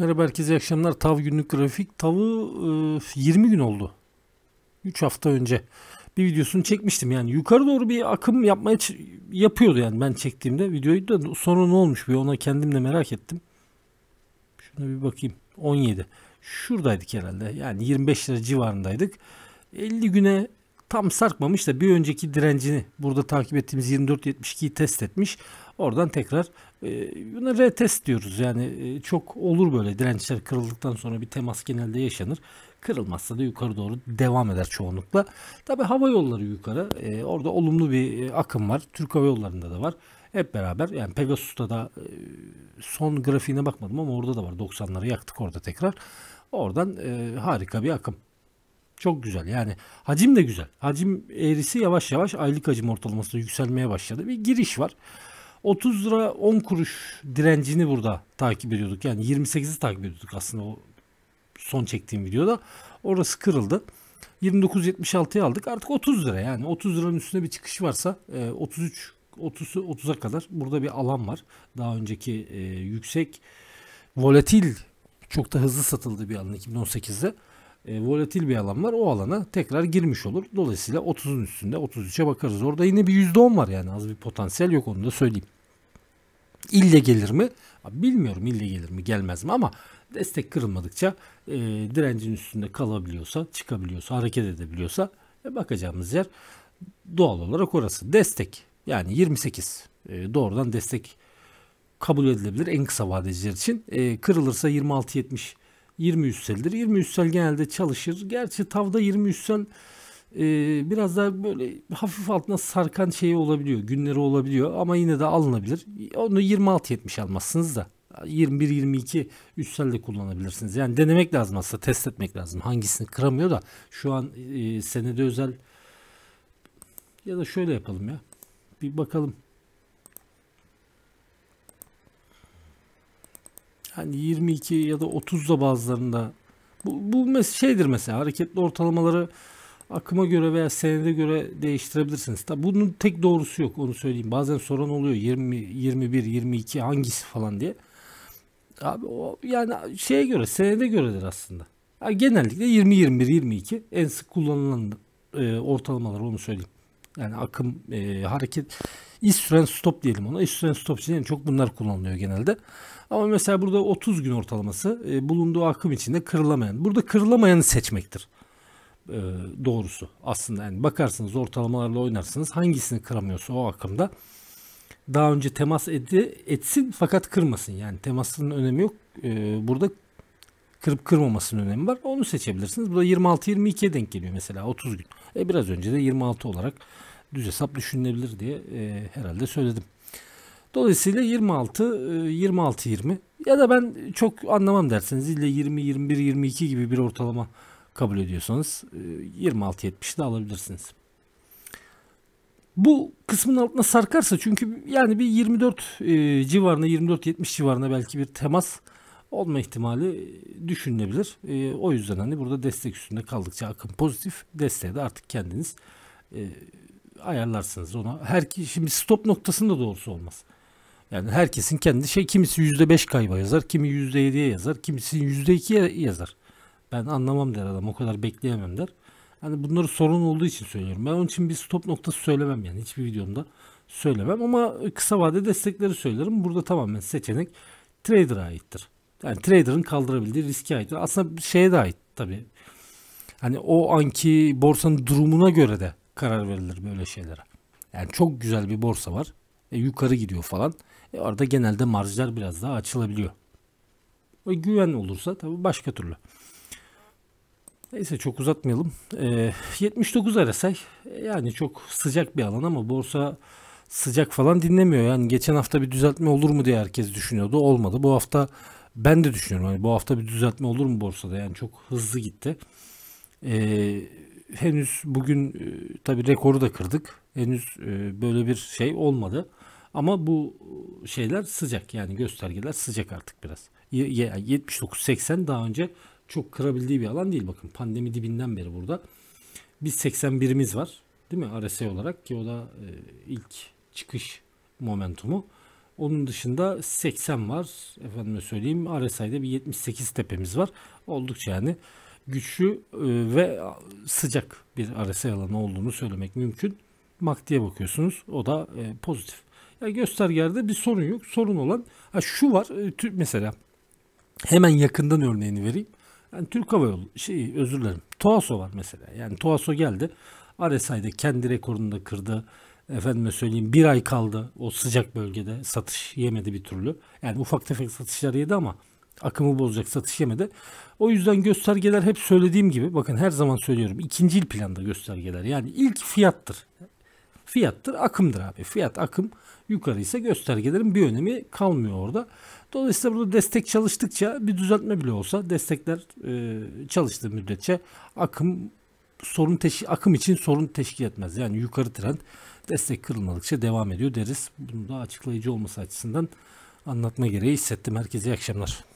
Merhaba herkese akşamlar. Tav günlük grafik. Tavı e, 20 gün oldu. 3 hafta önce bir videosunu çekmiştim. Yani yukarı doğru bir akım yapmaya yapıyordu yani ben çektiğimde videoyu da sonra ne olmuş bir ona kendim de merak ettim. Şuna bir bakayım. 17. Şuradaydık herhalde. Yani 25 lira civarındaydık. 50 güne tam sarkmamış da bir önceki direncini burada takip ettiğimiz 24.72'yi test etmiş. Oradan tekrar e, buna retest diyoruz. Yani e, çok olur böyle dirençler kırıldıktan sonra bir temas genelde yaşanır. Kırılmazsa da yukarı doğru devam eder çoğunlukla. Tabi hava yolları yukarı. E, orada olumlu bir e, akım var. Türk Hava Yolları'nda da var. Hep beraber yani Pegasus'ta da e, son grafiğine bakmadım ama orada da var. 90'ları yaktık orada tekrar. Oradan e, harika bir akım. Çok güzel yani hacim de güzel. Hacim eğrisi yavaş yavaş aylık hacim ortalamasında yükselmeye başladı. Bir giriş var. 30 lira 10 kuruş direncini burada takip ediyorduk. Yani 28'i takip ediyorduk aslında o son çektiğim videoda. Orası kırıldı. 29.76'ya aldık. Artık 30 lira yani 30 liranın üstüne bir çıkış varsa 33 30'u 30'a kadar burada bir alan var. Daha önceki e, yüksek volatil çok da hızlı satıldı bir alan 2018'de e, volatil bir alan var. O alana tekrar girmiş olur. Dolayısıyla 30'un üstünde 33'e bakarız. Orada yine bir %10 var yani az bir potansiyel yok onu da söyleyeyim. İlle gelir mi? Bilmiyorum ille gelir mi gelmez mi ama destek kırılmadıkça e, direncin üstünde kalabiliyorsa, çıkabiliyorsa, hareket edebiliyorsa e, bakacağımız yer doğal olarak orası. Destek yani 28 e, doğrudan destek kabul edilebilir en kısa vadeciler için. E, kırılırsa 26-70 20 üsseldir. 20 üssel genelde çalışır. Gerçi tavda 20 üssel e, biraz daha böyle hafif altına sarkan şey olabiliyor. Günleri olabiliyor ama yine de alınabilir. Onu 26-70 almazsınız da. 21-22 üstel de kullanabilirsiniz. Yani denemek lazım aslında test etmek lazım. Hangisini kıramıyor da şu an e, senede özel ya da şöyle yapalım ya. Bir bakalım. hani 22 ya da 30 da bazılarında bu, bu mes şeydir mesela hareketli ortalamaları akıma göre veya senede göre değiştirebilirsiniz. Tabi bunun tek doğrusu yok onu söyleyeyim. Bazen soran oluyor 20 21 22 hangisi falan diye. Abi o yani şeye göre senede göredir aslında. Yani genellikle 20 21 22 en sık kullanılan e, ortalamalar onu söyleyeyim. Yani akım, e, hareket, iş süren stop diyelim ona. İş süren stop için en çok bunlar kullanılıyor genelde. Ama mesela burada 30 gün ortalaması e, bulunduğu akım içinde kırılamayan. Burada kırılamayanı seçmektir e, doğrusu aslında. Yani bakarsınız ortalamalarla oynarsınız. Hangisini kıramıyorsa o akımda daha önce temas edi, etsin fakat kırmasın. Yani temasının önemi yok. E, burada kırıp kırmamasının önemi var. Onu seçebilirsiniz. Bu da 26-22'ye denk geliyor mesela 30 gün. E, biraz önce de 26 olarak düz hesap düşünülebilir diye e, herhalde söyledim. Dolayısıyla 26, 26, 20 ya da ben çok anlamam derseniz ille 20, 21, 22 gibi bir ortalama kabul ediyorsanız 26, e, 70 de alabilirsiniz. Bu kısmın altına sarkarsa çünkü yani bir 24 e, civarına 24-70 civarına belki bir temas olma ihtimali e, düşünülebilir. E, o yüzden hani burada destek üstünde kaldıkça akım pozitif. Desteğe de artık kendiniz e, ayarlarsınız ona. Her şimdi stop noktasında doğrusu olmaz. Yani herkesin kendi şey kimisi %5 kayba yazar, kimi %7'ye yazar, kimisi %2'ye yazar. Ben anlamam der adam o kadar bekleyemem der. Hani bunları sorun olduğu için söylüyorum. Ben onun için bir stop noktası söylemem yani hiçbir videomda söylemem ama kısa vade destekleri söylerim. Burada tamamen seçenek trader'a aittir. Yani trader'ın kaldırabildiği riske ait. Aslında şeye de ait tabii. Hani o anki borsanın durumuna göre de karar verilir böyle şeylere. Yani çok güzel bir borsa var. E, yukarı gidiyor falan. E, orada genelde marjlar biraz daha açılabiliyor. Ve güven olursa tabii başka türlü. Neyse çok uzatmayalım. E, 79 RSI e, yani çok sıcak bir alan ama borsa sıcak falan dinlemiyor. Yani geçen hafta bir düzeltme olur mu diye herkes düşünüyordu. Olmadı. Bu hafta ben de düşünüyorum hani bu hafta bir düzeltme olur mu borsada yani çok hızlı gitti. Ee, henüz bugün e, tabii rekoru da kırdık. Henüz e, böyle bir şey olmadı. Ama bu şeyler sıcak yani göstergeler sıcak artık biraz. 79-80 daha önce çok kırabildiği bir alan değil bakın pandemi dibinden beri burada. Biz 81'imiz var değil mi RSI olarak ki o da e, ilk çıkış momentumu. Onun dışında 80 var. Efendime söyleyeyim RSI'de bir 78 tepemiz var. Oldukça yani güçlü e, ve sıcak bir RSI alanı olduğunu söylemek mümkün. MAC bakıyorsunuz. O da e, pozitif. Yani göstergerde bir sorun yok. Sorun olan ha şu var. E, mesela hemen yakından örneğini vereyim. Yani Türk Hava Yolu şey özür dilerim. Toaso var mesela. Yani Toaso geldi. RSI'de kendi rekorunu da kırdı efendime söyleyeyim bir ay kaldı o sıcak bölgede satış yemedi bir türlü. Yani ufak tefek satışlar yedi ama akımı bozacak satış yemedi. O yüzden göstergeler hep söylediğim gibi bakın her zaman söylüyorum ikinci planda göstergeler yani ilk fiyattır. Fiyattır akımdır abi. Fiyat akım yukarı ise göstergelerin bir önemi kalmıyor orada. Dolayısıyla burada destek çalıştıkça bir düzeltme bile olsa destekler e, çalıştığı müddetçe akım sorun teş akım için sorun teşkil etmez. Yani yukarı trend destek kırılmadıkça devam ediyor deriz. Bunu da açıklayıcı olması açısından anlatma gereği hissettim. Herkese iyi akşamlar.